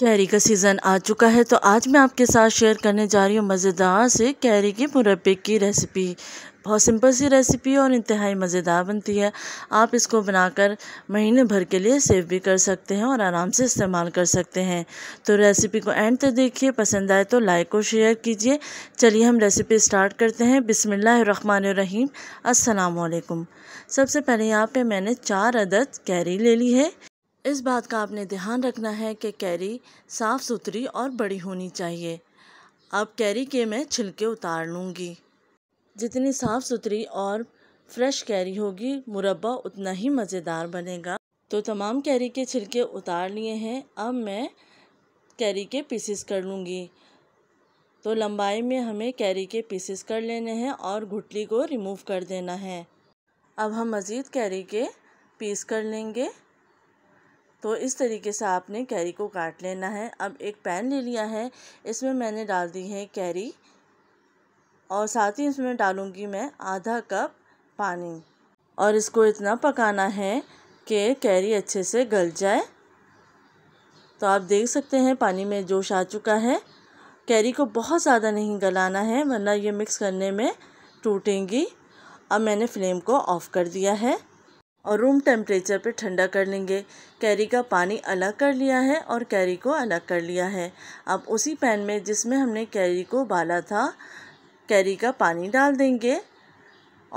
carry का season आ चुका है तो आज मैं आपके साथ शेयर करने जा रही हूँ मज़ेदार से कैरी के मुरबे की रेसिपी बहुत सिंपल सी रेसिपी और इंतहाई मज़ेदार बनती है आप इसको बनाकर महीने भर के लिए सेव भी कर सकते हैं और आराम से इस्तेमाल कर सकते हैं तो रेसिपी को एंड तक देखिए पसंद आए तो लाइक और शेयर कीजिए चलिए हम रेसिपी स्टार्ट करते हैं बिसमीम अल्लाम सबसे पहले यहाँ पर मैंने चार अदद कैरी ले ली है इस बात का आपने ध्यान रखना है कि कैरी साफ़ सुथरी और बड़ी होनी चाहिए अब कैरी के मैं छिलके उतार लूँगी जितनी साफ़ सुथरी और फ्रेश कैरी होगी मुरब्बा उतना ही मज़ेदार बनेगा तो तमाम कैरी के छिलके उतार लिए हैं अब मैं कैरी के पीसेस कर लूँगी तो लंबाई में हमें कैरी के पीसेस कर लेने हैं और घुटली को रिमूव कर देना है अब हम मज़ीद कैरी के पीस कर लेंगे तो इस तरीके से आपने कैरी को काट लेना है अब एक पैन ले लिया है इसमें मैंने डाल दी है कैरी और साथ ही इसमें डालूँगी मैं आधा कप पानी और इसको इतना पकाना है कि कैरी अच्छे से गल जाए तो आप देख सकते हैं पानी में जोश आ चुका है कैरी को बहुत ज़्यादा नहीं गलाना है वरना ये मिक्स करने में टूटेंगी अब मैंने फ्लेम को ऑफ़ कर दिया है और रूम टेम्परेचर पे ठंडा कर लेंगे कैरी का पानी अलग कर लिया है और कैरी को अलग कर लिया है अब उसी पैन में जिसमें हमने कैरी को उबाला था कैरी का पानी डाल देंगे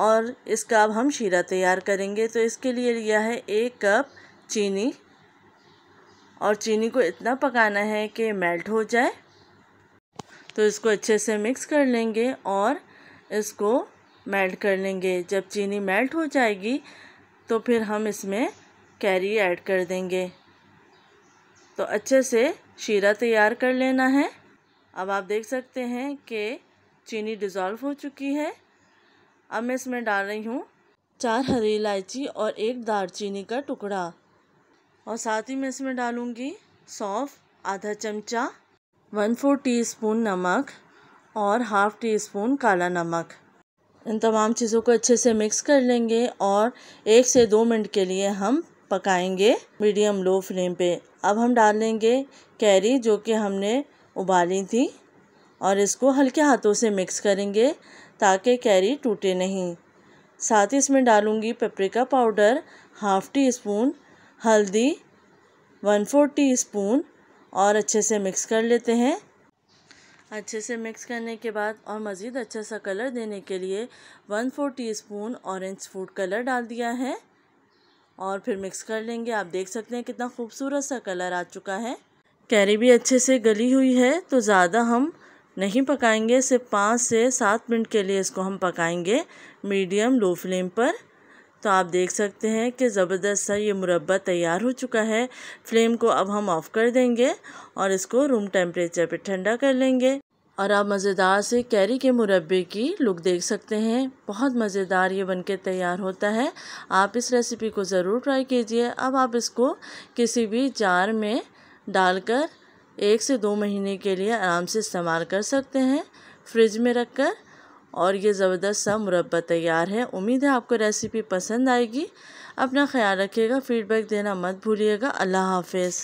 और इसका अब हम शीरा तैयार करेंगे तो इसके लिए लिया है एक कप चीनी और चीनी को इतना पकाना है कि मेल्ट हो जाए तो इसको अच्छे से मिक्स कर लेंगे और इसको मेल्ट कर लेंगे जब चीनी मेल्ट हो जाएगी तो फिर हम इसमें कैरी ऐड कर देंगे तो अच्छे से शीरा तैयार कर लेना है अब आप देख सकते हैं कि चीनी डिज़ोल्व हो चुकी है अब मैं इसमें डाल रही हूँ चार हरी इलायची और एक चीनी का टुकड़ा और साथ ही मैं इसमें डालूँगी सौंफ आधा चमचा वन फोर टीस्पून नमक और हाफ़ टी स्पून काला नमक इन तमाम चीज़ों को अच्छे से मिक्स कर लेंगे और एक से दो मिनट के लिए हम पकाएंगे मीडियम लो फ्लेम पे अब हम डालेंगे कैरी जो कि हमने उबाली थी और इसको हल्के हाथों से मिक्स करेंगे ताकि कैरी टूटे नहीं साथ ही इसमें डालूंगी paprika powder half teaspoon हल्दी वन फोर टी स्पून और अच्छे से मिक्स कर लेते हैं अच्छे से मिक्स करने के बाद और मज़ीद अच्छा सा कलर देने के लिए one four teaspoon orange food colour डाल दिया है और फिर मिक्स कर लेंगे आप देख सकते हैं कितना खूबसूरत सा कलर आ चुका है कैरी भी अच्छे से गली हुई है तो ज़्यादा हम नहीं पकाएंगे सिर्फ पाँच से सात मिनट के लिए इसको हम पकाएंगे मीडियम लो फ्लेम पर तो आप देख सकते हैं कि ज़बरदस्त सा ये मुरबा तैयार हो चुका है फ्लेम को अब हम ऑफ़ कर देंगे और इसको रूम टेम्परेचर पे ठंडा कर लेंगे और आप मज़ेदार से कैरी के मुरबे की लुक देख सकते हैं बहुत मज़ेदार ये बनके तैयार होता है आप इस रेसिपी को ज़रूर ट्राई कीजिए अब आप इसको किसी भी जार में डालकर एक से दो महीने के लिए आराम से इस्तेमाल कर सकते हैं फ्रिज में रख कर और ये ज़बरदस्त सा मुरबा तैयार है उम्मीद है आपको रेसिपी पसंद आएगी अपना ख्याल रखिएगा फीडबैक देना मत भूलिएगा अल्लाह हाफिज़